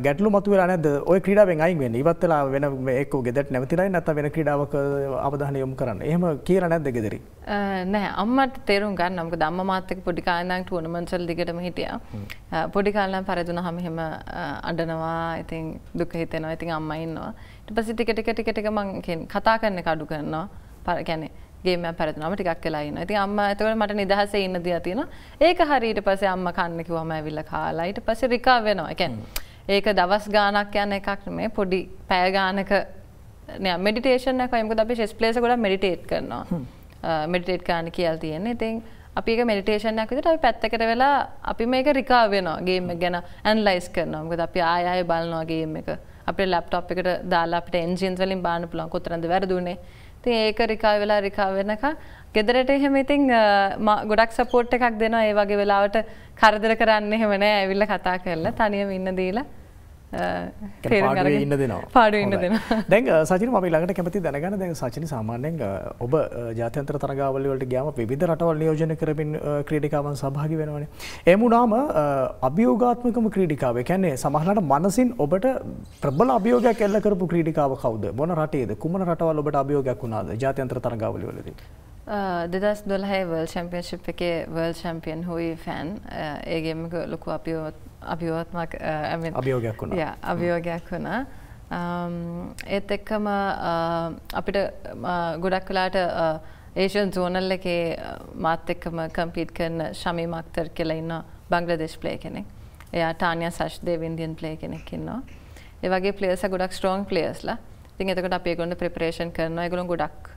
ගැටලු මතුවලා නැද්ද ওই ක්‍රීඩාවෙන් අයින් වෙන්න ඉවත් වෙලා වෙන එක්ක ගෙදරට නැවතිලා නැත්නම් වෙන ක්‍රීඩාවක අවධානය යොමු කරන්න. එහෙම කියලා නැද්ද ගෙදරින්? නෑ අම්මට තේරුම් ගන්න මොකද අම්මා මාත් එක්ක පොඩි කාලේ ඉඳන් ටුර්නමන්ට්ස් වල දිගටම හිටියා. පොඩි කාලේ නම් පරදුනහම එහෙම අඬනවා ඉතින් දුක හිතෙනවා. ඉතින් අම්මා ඉන්නවා. ඊට පස්සේ ටික ටික ටික ටික මම කතා කරන එක අඩු කරනවා. يعني ගේම පැරතුනම ටිකක් වෙලා ඉන්න. ඉතින් අම්මා එතකොට මට නිදහසේ ඉන්න දියා තියෙනවා. ඒක හරි ඊට පස්සේ අම්මා කන්න කිව්වම ඇවිල්ලා කාලා ඊට පස්සේ රිකා වෙනවා. ඒ කියන්නේ ඒක දවස් ගාණක් යන එකක් නෙමෙයි පොඩි පැය ගාණක නෑ මෙඩිටේෂන් එකක් වයිමකද අපි ෂෙස් ප්ලේස් එකට මෙඩිටේට් කරනවා. මෙඩිටේට් කරන්න කියලා තියෙන්නේ. ඉතින් අපි ඒක මෙඩිටේෂන් එකක් විදිහට අපි පැත්තකට වෙලා අපි මේක රිකා වෙනවා. ගේම් එක ගැන ඇනලයිස් කරනවා. මොකද අපි ආය ආය බලනවා ගේම් එක. අප ලප්ටොප් එකට දාලාට එන්ජින්වලින් බාන පුලන් කොතරද වැරදුනේ ති ඒක රිකා වෙලා රිකා වෙනක ගෙදරට එහෙම ඉතින් ගොඩක් සපෝට් එකක් දෙනවා ඒ වගේ වෙලාවට කරදර කරන්න එහෙමනෑ ඇවිල්ල කතා කරලා තනියම ඉන්න දීලා ඉන්න දෙනවා පාඩු ඉන්න දෙෙන දැන් සචන ම ළඟට කැමති දැනගන දැන් සචන සාමාන්‍යෙන් ඔබ ජාතන්ත්‍ර තරගාවලට ගෑම විධ රටවල් යෝජන කරමින් ක්‍රඩිකාවන් සභාගි වෙනවන. එමුණාම අභියෝගාත්මකම ක්‍රඩිකාව කැන්නේ සමහලට මනසින් ඔබට ප්‍රබල අභියෝගයක් එල්ල කරපු ක්‍රඩිකාව කවද බොන රටේද කුමන රටවල් ඔබට අභියෝගයක් වුණාද ජාතන්ත්‍ර තරගාවලවලද. දෙදස් දොල්හයි වල් චම්පියන්ශිප් එකේ වල් චම්පියන් හොයි ෆෑන් ඒගේම ලොකු අපියෝත් අභිවත්මක් අභියෝගයක් වුණ අභියෝගයක් වුණා. ඒත් එක්කම අපිට ගොඩක් කලාට ඒෂන් සෝනල් එකේ මාත් එක්කම කම්පීට් කරන ශමී මක්තර කියලා ඉන්න බංග්‍රදේශ් ප්ලේ කෙනෙක්. එයා ටානය සශ්දේ ඉන්දියන් ප්ලේ කෙනෙක් ඉන්නවා. ඒ වගේ ප්ලේස ගොඩක් ස්ටෝන් ප්ලේස්ලා තින් එතකට අපේ ගොඩ ප්‍රපරේෂන් කරනවා ගොළු ගොඩක්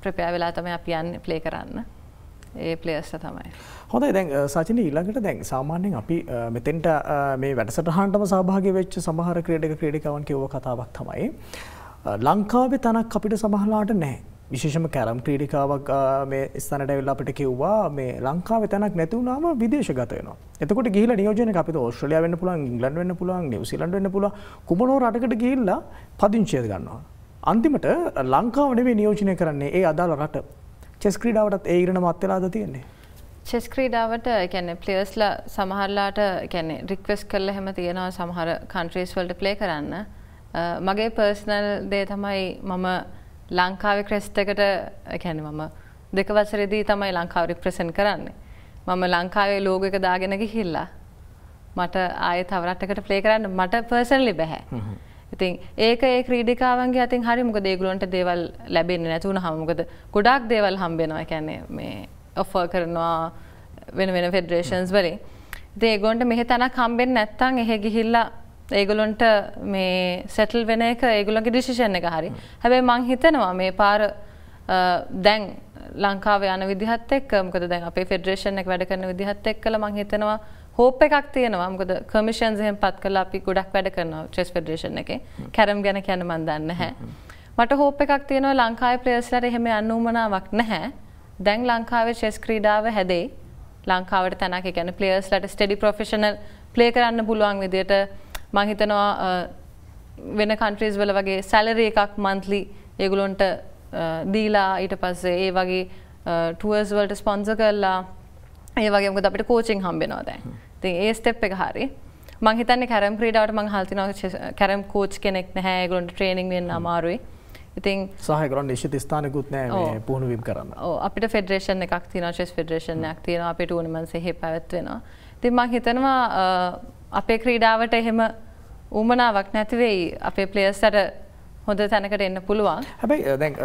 ප්‍රපයා වෙලා තම අපි යන්න ප්ලේ කරන්න. ඒ පලේස්ට තමයි. හොඳයි දැන් සචන ඊළඟට දැන් සාමාන්‍යෙන් අපි මෙතෙන්ට මේ වැඩසටහන්ටම සභාග වෙච්ච සමහර ක්‍රඩක ක්‍රඩිකවන් කිව කතාවක් තමයි. ලංකාවේ තනක් අපිට සමහලාට නෑ. විශේෂම කැරම් ක්‍රීඩිකාවක් මේ ස්තනට වෙල්ලා අපට කිව්වා මේ ලංකාව තැනක් නැතිවුණම විදේශගතයන එතකට ගිල නියෝජන අපි ඔස්ට්‍රලිය වන්න පුලන් ඉංගලන් වන්න පුලන් නිවසිලන් වන්න පුල කුමනෝ රටකට ගිල්ලා පදිංචයද ගන්නවා. අන්තිමට ලංකාවනේ නියෝජනය කරන්නේ ඒ අදාළ රට චෙස් ක්‍රීඩාවටත් ඒ ඉරණ මත් වෙලාද තියෙන්නේ චෙස් ක්‍රීඩාවට කැනෙ ප්ලේස්ල සමහරලාට කැනෙ රික්වෙස් කල්ල හෙම තියෙනවා සමහර කන්ට්‍රේස් වල්ට ප්ලේ කරන්න මගේ පර්ස්නල් දේ තමයි මම ලංකාව ක්‍රෙස්ටකට කැන මම දෙක වසරෙදී තමයි ලංකාව රිප්‍රසෙන්් කරන්නේ මම ලංකාවේ ලෝගක දාගෙනකි හිල්ලා මට ආය තවරට්ටකට ප්ලේ කරන්න මට පර්සන්ලි බැහැ ඉතින් ඒක ඒ ක්‍රීඩිකාවන්ගේ අතින් හරි මොකද ඒගොල්ලන්ට දේවල් ලැබෙන්නේ නැති වුණාම මොකද ගොඩාක් දේවල් හම්බ වෙනවා කියන්නේ මේ ඔෆර් කරනවා වෙන වෙන ෆෙඩරේෂන්ස් වලින්. ඉතින් ඒගොල්ලන්ට මෙහෙ තැනක් හම්බෙන්නේ නැත්නම් එහෙ ගිහිල්ලා ඒගොල්ලන්ට මේ සෙටල් වෙන එක ඒගොල්ලන්ගේ ඩිසිෂන් එක හරි. හැබැයි මං හිතනවා මේ පාර දැන් ලංකාව යන විදිහත් එක්ක මොකද දැන් අපේ ෆෙඩරේෂන් එක වැඩ කරන විදිහත් එක්කලා මං හිතනවා හෝප එකක් තියෙනවා මොකද කමිෂන් සහෙන් පත් කලා අපි ගොඩක් වැඩ කරනවා චෙස් ෆෙඩරේෂන් එක කැරම් ගැන කියන්න මන් දන්න හැ මට හෝප එකක් තියෙනවා ලංකායි ප්‍රේස්ලට එහෙම අන්නුමනාවක් නැහැ දැන් ලංකාවේ චෙස් ක්‍රීඩාව හැදේ ලංකාවට තැනක ගැන පලේස්ලට ස්ටඩි ප්‍රොෆෙෂනල් ප්ලේ කරන්න පුළුවන් විදියට මහිතනවා වෙන කන්ට්‍රීස් වල වගේ සැලර එකක් මන්ත්ලි ඒගුලොන්ට දීලා ඊට පස්සේ ඒ වගේ ටුවර්ස් වලට ස්පොන්ස කරලා ඒ වගේ මොකද අපිට කෝචින් හම්බෙනවා දැන් ති ඒ ස්ටෙප් එක හරි මංහිතන්න කැරම් ක්‍රීඩාවට මං හල්තින කැරම් කෝච් කෙනෙක් නැහැ ගොන්ට ට්‍රේනිින් වෙන්න අමාරුයි ඉතින් සහකරන් නිශ්ි ස්ථානකුත් නෑ පුහුණුවම් කරන්න අපිට ෆෙඩරේෂන් එකක් තිනශෙස් ෆෙඩරේෂනයක් තියෙන අපිට ඕනමන්සේ පැවැත්වෙනවා ති මං හිතනවා අපේ ක්‍රීඩාවට එහෙම ඌමනාවක් නැතිවෙයි අපේ පලේස්ට හොඳ තැනකට එන්න පුළුවන් හැබැයි දැන්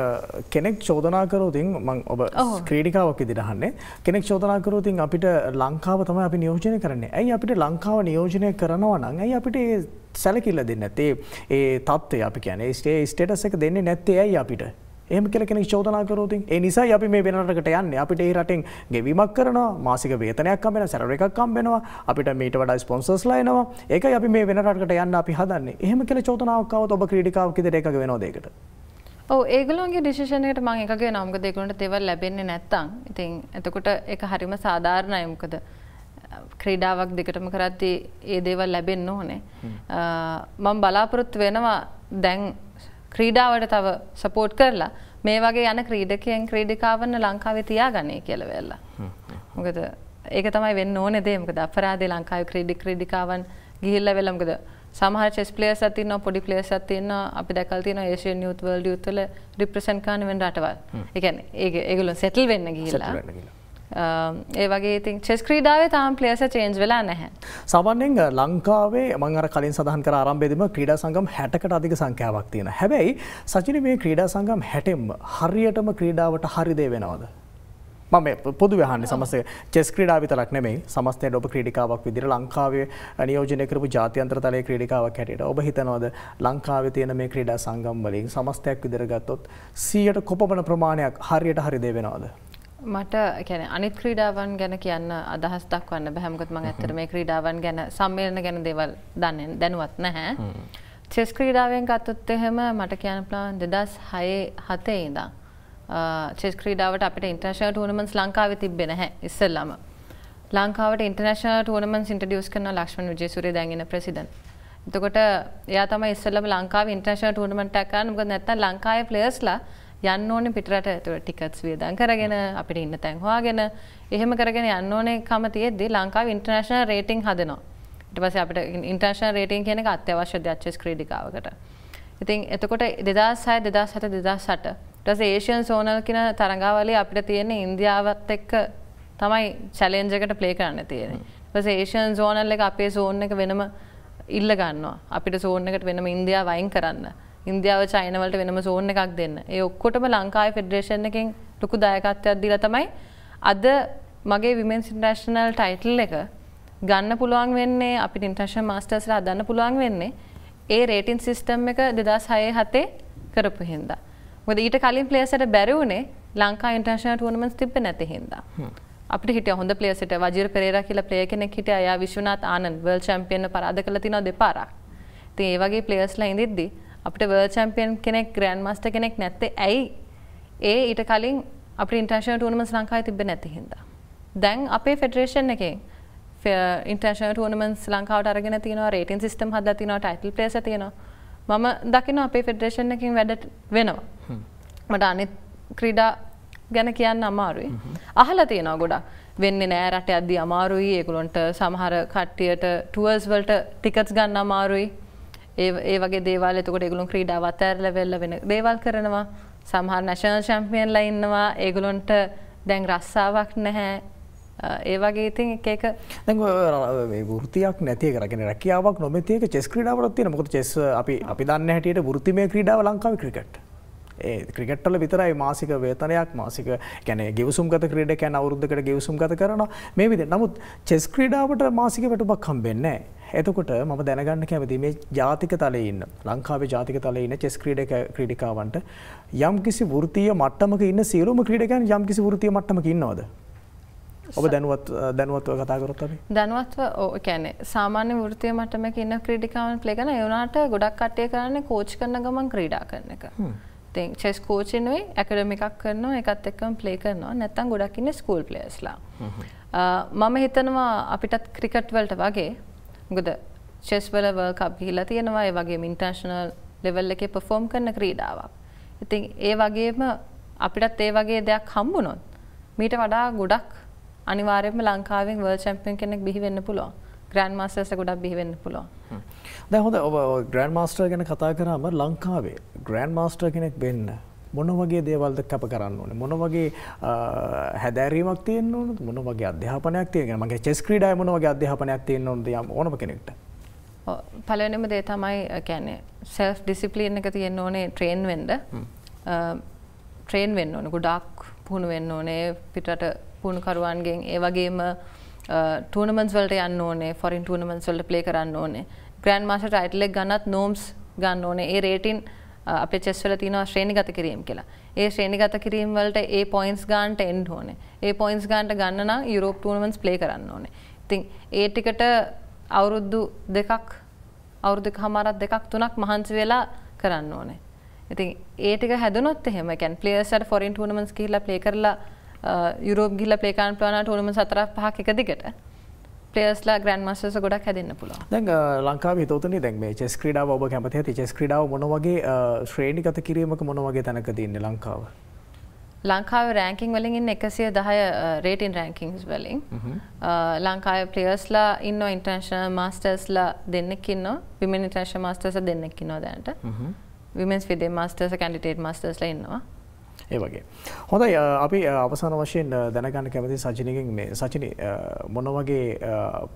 කෙනෙක් චෝදනාකරෝතින් මං ඔබ ක්‍රීඩිකාවක් ඉදිරහන්නේ කෙනෙක් චෝදනාකරෝතින් අපිට ලංකාව තම අපි නියෝජනය කරන්නේ ඇයි අපිට ලංකාව නියෝජනය කරනවා නං ඇයි අපිට සැලකිල්ල දෙන්න ඇතේ ඒ තත්ත්වය අපි කියන ස්ටේ ස්ටේටස් එක දෙන්නේ නැත්තේ ඇයි අපිට එහම කෙල කෙනෙක් චෝදනා කරෝතින් ඒ නිසා අපි මේ වෙන රටකට යන්නේ අපිට ඒ රටෙන් ගෙවිමක් කරනවා මාසික වේතනයක් අම්බෙන සැර එකක් අම්බෙනවා අපිට මීට වඩා ස්පොන්සස්ලා එනවා ඒක අපි මේ වෙන රටකට යන්න අපි හදන්නේ එහෙම කෙල චෝදනාවක්කාවත් ඔබ ක්‍රීඩිකාවක් ඉදිරියට එකග වෙනවා දෙයකට ඒගලොන්ගේ ඩිසිෂනයට මං එකගේ නම්ග දෙකුණට තෙවල් ලැබෙන්නේ නැත්තං ඉතින් එතකොට එක හරිම සාධාරණයමකද ක්‍රීඩාවක් දෙකටම කරත්ති ඒ දේවල් ලැබෙන්න ඕනේ මං බලාපොරොත් වෙනවා දැන් ක්‍රීඩාවට තව සපෝට් කරලා මේ වගේ යන ක්‍රීඩකයන් ක්‍රීඩිකාවන්න ලංකාවේ තියා ගනය කියලවෙල්ලා. මොකද ඒක තමයි වෙන්න ඕන දේමකද අපරාදේ ලංකාව ක්‍රීඩි ක්‍රඩිකාවන් ගිහිල්ල වෙළම්කද සමහ චෙස් පලේ සතින පොඩි පලේ සතින්න අපි දැකල්තින ඒශය නිියුත් වල්ඩ යුත්තල ඩිප්‍රසන් කාන වෙන් රටවල් එකන් ඒ ඒගුලො සැටල් වෙන්න ගිහිලා. ඒ වගේ ඉතින් චෙස් ක්‍රීඩාවේ තාම ප්ලේස චේන්ජ් වෙලා නැහැ. සාමාන්‍යයෙන් ලංකාවේ මම අර කලින් සඳහන් කර ආරම්භයේදීම ක්‍රීඩා සංගම් 60කට අධික සංඛ්‍යාවක් තියෙනවා. හැබැයි සචින මේ ක්‍රීඩා සංගම් 60ෙම හරියටම ක්‍රීඩාවට හරි දේ වෙනවද? මම පොදු වහන්න සමස චෙස් ක්‍රඩා විතරක් නෙමයි සමස්තයට ඔබ ක්‍රඩිකාවක් විදිර ලංකාවේ නියෝජනය කරපු ජාතියන්ත්‍ර තලය ක්‍රඩිකාවක් හැටියට ඔබ හිතනවද ලංකාව තියෙන මේ ක්‍රඩා සංගම් වලින් සමස්තයක් විදිරගත්තොත් සියයට කොපමන ප්‍රමාණයක් හරියට හරිදේ වෙනවාද. මට කැන අනිත් ක්‍රීඩාවන් ගැන කියන්න අදහස් දක්වන්න බැහැමකොත් මං ඇතර මේ ක්‍රීඩාවන් ගැන සම්මේලන ගැන දෙවල් දන්නෙන් දැනුවත් නැහැ. චෙස් ක්‍රීඩාවෙන් ගත්තොත් එහෙම මට කියන්න පුළුවන් දෙදස් හයේ හතේ ඉඳා. චෙස් ක්‍රීඩාවට අපට ඉන්ටර්නශනල් ටූනමන්ස් ලංකාවේ තිබ්බේ නැහැ ඉස්සෙල්ලම. ලංකාවට ඉන්ටර්නශනල් ටූනමන්ස් ඉන්ට්‍රොඩියුස් කරන ලක්ෂ්මන් විජේසූරිය දැන් ඉන්න ප්‍රෙසිඩන්ට්. එතකොට එයා තමයි ඉස්සෙල්ලම ලංකාවේ ඉන්ටර්නශනල් ටූර්නමන්ට් එකක් කරන්න මොකද නැත්තම් ලංකාවේ ප්ලේයර්ස්ලා යන්න ඕන පිටරට ඇතුව ටිකට්ස් වියදන් කරගෙන අපිට ඉන්න තැන් හොයාගෙන එහෙම කරගෙන යන්න ඕනේ කම තියෙද්දි ලංකාව ඉන්ටර්නේෂනල් රේටින් හදනවා. ඊට පස්සේ අපිට ඉන්ටර්නේෂනල් රේටින් කියන එක අත්‍යවශ්‍ය දෙයක් ක්‍රීඩිකාවකට. ඉතින් එතකොට 2006 2007 2008 ඊට පස්සේ ඒෂියන් සෝනල් කියන තරඟාවලිය අපිට තියෙන්නේ ඉන්දියාවත් එක්ක තමයි චැලෙන්ජ් එකට ප්ලේ කරන්න තියෙන්නේ. ඊට පස්සේ ඒෂියන් සෝනල් එක අපේ සෝන් එක වෙනම ඉල්ල ගන්නවා. අපිට සෝන් එකට වෙනම ඉන්දියාව වයින් කරන්න. ඉන්දියාව චයිනවලට වෙනම සෝන් එකක් දෙන්න. ඒ ඔක්කොටම ලංකායි ෆෙඩරේෂන් එකෙන් ලොකු දායකත්වයක් දීලා තමයි අද මගේ විමෙන්ස් ඉන්ටර්නැෂනල් ටයිටල් එක ගන්න පුළුවන් වෙන්නේ අපිට ඉන්ටර්නැෂනල් මාස්ටර්ස්ලා හදන්න පුළුවන් වෙන්නේ ඒ රේටින් සිස්ටම් එක 2006 7 කරපු හින්දා. මොකද ඊට කලින් ප්ලේයර්ස්ට බැරි වුණේ ලංකා ඉන්ටර්නැෂනල් ටූර්නමන්ට්ස් තිබ්බේ නැති හින්දා. අපිට හිටිය හොඳ ප්ලේයර්ස්ට වජිර පෙරේරා කියලා ප්ලේයර් කෙනෙක් හිටියා. එයා විශ්වනාත් ආනන්ද වර්ල්ඩ් චැම්පියන් පරාද කළා තිනවා දෙපාරක්. ඉතින් ඒ වගේ ප්ලේයර්ස්ලා ඉඳිද්දී අපට වර් චම්පියන් කෙනෙක් ග්‍රෑන් මස්ට කෙනෙක් නැත්තේ ඇයි ඒ ඊට කලින් අප ඉන්ටර්ශන ටනමස් ලංකායි තිබ නැතිහිද. දැන් අපේ ෆෙඩරේෂන් එකෙන් ඉන්ටර්ශන ටනමස් ලංකාවට අරගෙන තින රේටන් සිස්ටම් හද තින ටයිටල් පේස තියෙන මම දකින අපේ ෆෙඩරේෂන් එකින් වැඩ වෙනවා. මට අනිත් ක්‍රීඩා ගැන කියන්න අමාරුයි. අහල තියෙනවා ගොඩක්. වෙන්න නෑ රට අද්දි අමාරුයි ඒකුලොන්ට සමහර කට්ටියට ටුවර්ස් වලට ටිකට්ස් ගන්න අමාරුයි ඒ වගේ දේවල් එතකොට ඒගොල්ලොන් ක්‍රීඩාව අතෑරලා වෙල්ල වෙන දේවල් කරනවා. සමහර නැෂනල් චැම්පියන්ලා ඉන්නවා. ඒගොල්ලොන්ට දැන් රස්සාවක් නැහැ. ඒ වගේ ඉතින් එක එක දැන් වෘතියක් නැති කරගෙන රැකියාවක් නොමැති එක චෙස් ක්‍රීඩාවක් තියෙනවා. මොකද චෙස් අපි අපි දන්න හැටියට වෘත්තිමය ක්‍රීඩාව ලංකාවේ ක්‍රිකට්. ක්‍රිකට්ටල විතරයි මාසික වේතනයක් මාසික ගැන ගෙවසුම්ගත ක්‍රඩ කැන අවුද්ධකට ගෙවසුම්ගත කරන මේ විද නමුත් චෙස් ක්‍රීඩාවට මාසික වැටුපක් කම්බෙන්නේ. එතකොට මම දැනගන්න කැමති මේ ජාතික තලයඉන්න ලංකාවේ ජාතික තලඉන්න චෙස් ක්‍රීඩක ක්‍රඩිකාවන්ට යම් කිසි වෘතිය මට්ටමක ඉන්න සියලුම ක්‍රඩකන් යම් කිසි වෘතිය මට්ටමක ඉන්නවද. ඔබ දැනුවත් දැනුවත්ව කතාකරොත් අපි දැනුවත්ව ඕකැනෙ සාමාන්‍ය වෘතිය මටම ඉන්න ක්‍රඩිකාවන් ලේගන එවුණට ගොඩක් කටය කරන්න කෝච් කරන ගමන් ක්‍රීඩා කරන එක. ඉතින් චෙස් කෝචිනුයි ඇකඩමි එකක් කරනවා එකත් එක්කම ප්ලේ කරනවා නැත්තම් ගොඩක් ඉන්නේ ස්කූල් ප්ලේයර්ස්ලා. මම හිතනවා අපිටත් ක්‍රිකට් වලට වගේ මොකද චෙස් වල වර්ල්ඩ් කප් ගිහිලා තියෙනවා ඒ වගේම ඉන්ටර්නැෂනල් ලෙවල් එකේ පර්ෆෝම් කරන ක්‍රීඩාවක්. ඉතින් ඒ වගේම අපිටත් ඒ වගේ දෙයක් හම්බුනොත් මීට වඩා ගොඩක් අනිවාර්යයෙන්ම ලංකාවෙන් වර්ල්ඩ් චැම්පියන් කෙනෙක් බිහි වෙන්න පුළුවන්. ග්‍රෑන්ඩ් මාස්ටර්ස් ගොඩක් බිහි වෙන්න පුළුවන්. දැන් හොඳ ඔබ ග්‍රෑන්ඩ් මාස්ටර් ගැන කතා කරාම ලංකාවේ ග්‍රෑන් මාස්ටර් කෙනෙක් වෙන්න මොන වගේ දේවල්ද කැප කරන්න ඕනේ මොන වගේ හැදෑරීමක් තියෙන්න ඕනද මොන වගේ අධ්‍යාපනයක් තියෙන මගේ චෙස් ක්‍රීඩාය මොන වගේ අධ්‍යාපනයක් තියෙන්න ඕනද යම් ඕනම කෙනෙක්ට පළවෙනිම දේ තමයි කියන්නේ සෙල්ෆ් ඩිසිප්ලින් එක තියෙන්න ඕනේ ට්‍රේන් වෙන්න ට්‍රේන් වෙන්න ඕනේ ගොඩාක් පුහුණු වෙන්න ඕනේ පිටරට පුහුණුකරුවන්ගෙන් ඒ වගේම ටූනමන්ස් වලට යන්න ඕනේ ෆොරින් ටූනමන්ස් වලට ප්ලේ කරන්න ඕනේ ග්‍රෑන්ඩ් මාස්ටර් ටයිටල් එක ගන්නත් නෝම්ස් ගන්න ඕනේ ඒ රේටින් අප චෙස්වල තින ශ්‍රේණිගත කිරීම් කියලා ඒ ශ්‍රේණිගත කිරීම් වලට ඒ පොයින්ස් ගාන්ට එන්ඩ් ඕනේ ඒ පොයින්ස් ගාන්ට ගන්නන යුරෝප් ටූනමන්ස් ප්ලේ කරන්න ඕනේ ඉතින් ඒ ටිකට අවුරුද්දු දෙකක් අවුරුදු හමාරත් දෙකක් තුනක් මහන්සි වෙලා කරන්න ඕනේ ඉතින් ඒටික හැදනොත් එහෙම කැන් පලේසට ෆොරින් ටූනමන්ස් කියලා ප්ලේ කරලා යුරෝප් ගිල්ල ප්ලේකාන් ප්ලාන ටූනම සතරක් පහක් එක දිගට පලේස්ලා ග්‍රන් මස්ස ගොඩක් හැදන්න පුළ දැ ලංකා තන දැන් මේ චෙස් ක්‍රඩාව ඔබ කැමති ඇති චෙස් ක්‍රඩාව මොනවගේ ශ්‍රේණිගත කිරීමක මොනවගේ තැනක තින්න ලංකාව ලංකාව රෑකින් වලින් එකසිය දහය රේටන් රෑකින්ස් වලින් ලංකාය පලේස්ලා ඉන්න ඉන්ටර්ශන මස්ටර්ස්ලා දෙන්නකින්න විමෙන් ඉටර්ශ මස්ටර්ස දෙන්නෙක්කින්නෝ දැනට විමෙන්ස් විදේ මස්ටර්ස කැඩිටේට මස්ටර්ස්ලා ඉන්නවා ඒ වගේ. හොඳයි අපි අවසාන වශයෙන් දැනගන්න කැමති සචිනගෙන් මේ සචින මොන වගේ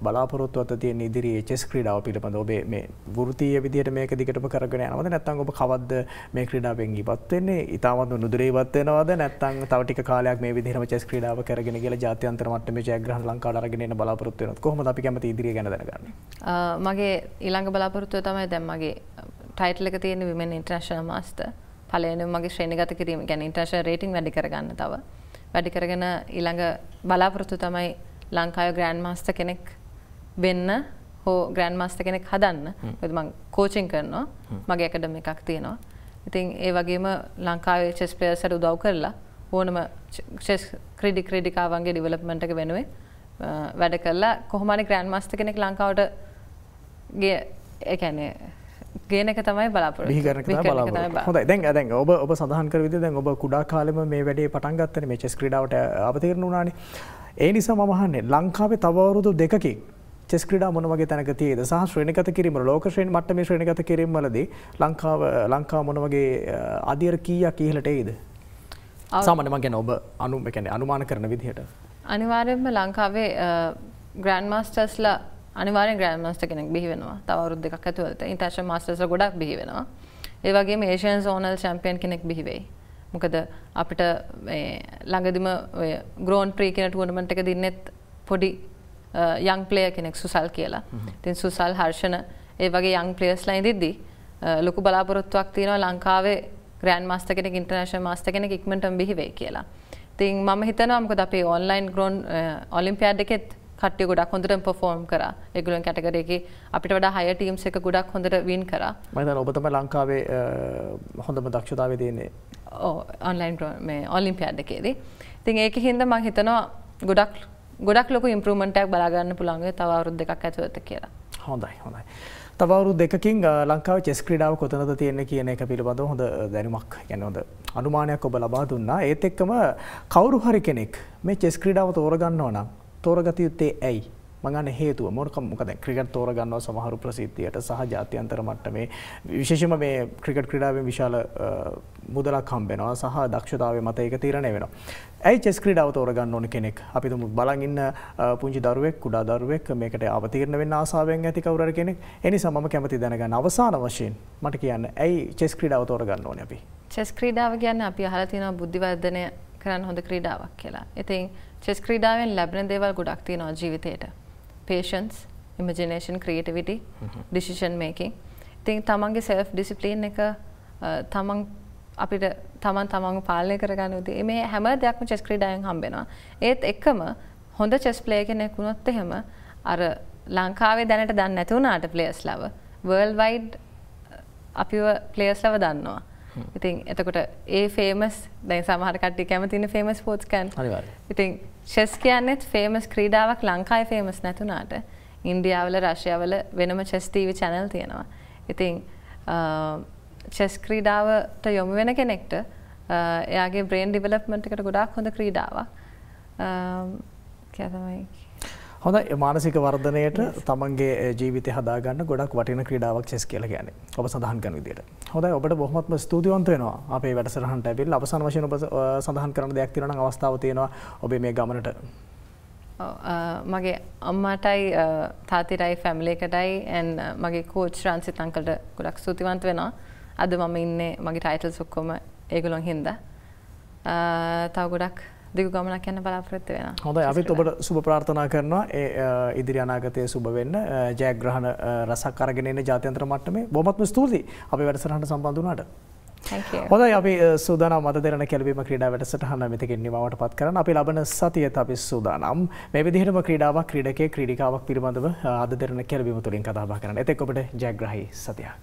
බලාපොරොත්තු අත තියෙන ඉදිරි චෙස් ක්‍රීඩාව පිළිබඳ ඔබේ මේ වෘත්තීය විදියට මේක දිගටම කරගෙන යනවද නැත්නම් ඔබ කවද්ද මේ ක්‍රීඩාවෙන් ඉවත් වෙන්නේ? ඊටමත් නුදුරේ ඉවත් වෙනවද නැත්නම් තව ටික කාලයක් මේ විදිහටම චෙස් ක්‍රීඩාව කරගෙන ගිහලා ජාත්‍යන්තර මට්ටමේ ජයග්‍රහණ ලංකාවට අරගෙන එන බලාපොරොත්තු වෙනවද? කොහොමද අපි කැමති ඉදිරිය ගැන දැනගන්නේ? මගේ ඊළඟ බලාපොරොත්තුව තමයි දැන් මගේ ටයිටල් එක තියෙන විමෙන් ඉන්ටර්නැෂනල් මාස්ටර් පලයන මගේ ශ්‍රේණිගත කිරීම ගැන ඉන්ටර්ශ රේටිං වැඩි කරගන්න තව වැඩි කරගෙන ඊළඟ බලාපොරොත්තු තමයි ලංකාය ග්‍රෑන්් මස්ත කෙනෙක් වෙන්න හෝ ග්‍රෑන්් මස්ත කෙනෙක් හදන්න මං කෝචිං කරනවා මගේ එකඩම එකක් තියෙනවා ඉතින් ඒ වගේම ලංකාවේ චෙස් පය සැඩු දව් කරලා ඕනම ෂෙස් ක්‍රඩි ක්‍රඩිකාවන්ගේ ඩිවලප්මට එක වෙනුවේ වැඩ කරලා කොහොමනි ග්‍රෑන්් මස්ත කෙනෙක් ලංකාවට ගිය එකැනේ ගේනක තමයි බලාපොර හොඳ දැන් දැන් ඔබ ඔබ සඳහන්කර විදි දැන් ඔබ කුඩා කාලෙම මේ වැඩේ පටන් ගත්තන මේ චෙස් ක්‍රඩාවට අවතේරණ වුණානේ ඒ නිසා මහන්නේ ලංකාවේ තවරුදු දෙකකින් චෙස්ක්‍රඩා මොනවගේ තැනක තියේද සහ ශ්‍රණිකත කිරීම ලෝකශ්‍රයෙන් මට්ටම ශ්‍රණිකත කිරීමලද ලංකාව ලංකා මොනවගේ අධියර කීයක් ඉහලට ඒද සාමනම ගැන ඔබ අනුම කැන අනුමාන කරන විදිහට අනිවාරයෙන්ම ලංකාවේ ග්‍රන්මස්ටස්ලා අනිවාරය ග්‍රෑමස්ට කෙනෙක් බිහිවෙනවා තවරුත් දෙක් ඇතුවලට ඉන්තර්ශ මස්ටස ගොඩක් බිහිවෙනවා ඒවගේ මේෂන් සෝනල් චම්පියන් කෙනෙක් බිහිවෙයි මොකද අපිට ළඟදිම ග්‍රෝන් ප්‍රීකෙන ටුවනමට එක දින්නෙත් පොඩි යං පලය කෙනෙක් සුසල් කියලා තින් සුසල් හර්ෂණ ඒ වගේ යං පලේස්ලා ඉදිද්දි ලොකු බලාපොරොත්තුවක් තියෙනවා ලංකාවේ ග්‍රෑන් මස්ත කෙනෙක් ඉන්ටර්නශ මස්ත කෙනෙක් ඉක්මටම් බිහිවේ කියලා තින් මම හිතනවාමක අපේ ඔන්ලයින් ග්‍රෝන් ඔලිම්පියාඩ් එකෙත් කට්ය ගොඩක් හොඳට පෆෝර්ම් කර එගුලන් කැටගරේගේ අපිට වඩ හය ටීම්ස එක ගොඩක් හොඳට වන් කර මත ඔබතම ලංකාවේ හොඳම දක්ෂතාව තියන්නේ ඔන්ලයින් මේ ඔලිම්පියඩ් එකේදී තින් ඒක හින්ද මං හිතනවා ගොඩක් ගොඩක් ලොක ඉම්පරමටක් බලාගන්න පුළන්ගේ තවරුද් දෙකක් ඇතුවත කියලා හොඳයි හොඳයි තවරු දෙකින් ලංකාව චෙස් ක්‍රඩාව කොතනද තියෙන කියන එක පිළිබඳ හොඳ දැනුමක් ගැනොද අනුමානයක් ඔබ ලබා දුන්නා ඒත් එක්කම කවුරු හරි කෙනෙක් මේ චෙස් ක්‍රඩාව තෝරගන්නවා නම් තෝරගත යුත්තේ ඇයි මගන්න හේතුව මොනක මොකද ක්‍රිකට් තෝරගන්නවා සමහරු ප්‍රසිද්ධියට සහ ජාත්‍යන්තර මට්ටමේ විශේෂම මේ ක්‍රිකට් ක්‍රීඩාවෙන් විශාල මුදලක් හම්බෙනවා සහ දක්ෂතාවය මත ඒක තීරණය වෙනවා. ඇයි චෙස් ක්‍රීඩාව තෝරගන්න ඕන කෙනෙක් අපි තුමු බලන් ඉන්න පුංචි දරුවෙක් කුඩා දරුවෙක් මේකට අවතීර්ණ වෙන්න ආසාවෙන් ඇති කවුරු කෙනෙක්. ඒ නිසා මම කැමති දැනගන්න අවසාන වශයෙන් මට කියන්න ඇයි චෙස් ක්‍රීඩාව තෝරගන්න ඕනේ අපි? චෙස් ක්‍රීඩාව කියන්නේ අපි අහලා තියෙනවා බුද්ධිවර්ධනය කරන්න හොඳ ක්‍රීඩාවක් කියලා. ඉතින් චෙස් ක්‍රීඩාවෙන් ලැබෙන දේවල් ගොඩක් තියෙනවා ජීවිතේට. patience, imagination, creativity, decision making. ඉතින් තමන්ගේ self discipline එක තමන් අපිට තමන් තමන්ව පාලනය කරගන්න උදේ මේ හැම දෙයක්ම චෙස් ක්‍රීඩාවෙන් හම්බෙනවා. ඒත් එකම හොඳ චෙස් ප්ලේයර් කෙනෙක් වුණොත් එහෙම අර ලංකාවේ දැනට දන්නේ නැති වුණාට ප්ලේයර්ස් ලව world wide අපිව ප්ලේයර්ස් ලව දන්නවා. Mm. ඉතින් එතකොට ඒ ෆේමස් දැන් සමහරකට කැමතින ෆේමස් පෝට්ස්කන් ඉතින් ශෙස් කියන්නෙත් ෆේමස් ක්‍රීඩාවක් ලංකායි ෆේමස් නැතුනාට ඉන්ඩියාවල රශයවල වෙනම චෙස්ටීවි චැනල් තියෙනවා. ඉතින් චෙස් ක්‍රීඩාවට යොමු වෙන කෙනෙක්ට එයාගේ බ්‍රේන් ඩිවලප්මට එකට ගොඩක් හොඳ ක්‍රීඩාවක් කැතමයි හොඳ මානසික වර්ධනයට තමන්ගේ eh, ජීවිත හදාගන්න ගොඩක් වටින ක්‍රඩාවක් චෙස් කියල ගැන ඔබ සඳහන් කන විදිට හොඳ ඔබට බොහමත්ම ස්තුතිවන්තයනවා අපේ වැඩසරහන්ට ඇවිල් අවසන් වශයෙන් ඔබ සඳහන් කරන eh, දෙයක් තිරන අවස්ථාව තියෙනවා ඔබේ මේ ගමනට eh, මගේ අම්මාටයි තාතිරයි ෆැමිලේකටයි ඇන් මගේ කෝච් රන්සිතංකට ගොඩක් සූතිවන්ත වෙන අද මම ඉන්න මගේ ටයිටල් සුක්කොම ඒගුලොන් හින්ද තව ගොඩක් දිග ගමනක් යන්න බලාපොරොත්තු වෙන හොඳ අපිත් ඔබට සුබ ප්‍රාර්ථනා කරනවා ඒ ඉදිරි අනාගතය සුබ වෙන්න ජයග්‍රහණ රසක් අරගෙන එන ජාත්‍යන්තර මට්ටමේ බොහොමත්ම ස්තුතියි අපි වැඩසටහනට සම්බන්ධ වුණාට හොඳයි අපි සූදානම් අද දෙරණ කැළඹීම ක්‍රීඩා වැඩසටහන මෙතකින් නිමවට පත් කරන්න අපි ලබන සතියේත් අපි සූදානම් මේ විදිහටම ක්‍රීඩාවක් ක්‍රීඩකයෙක් ක්‍රීඩිකාවක් පිළිබඳව අද දෙරණ කැළඹීම තුලින් කතා බහ කරන්න. එතෙක් ඔබට ජයග්‍රහී සතියක්.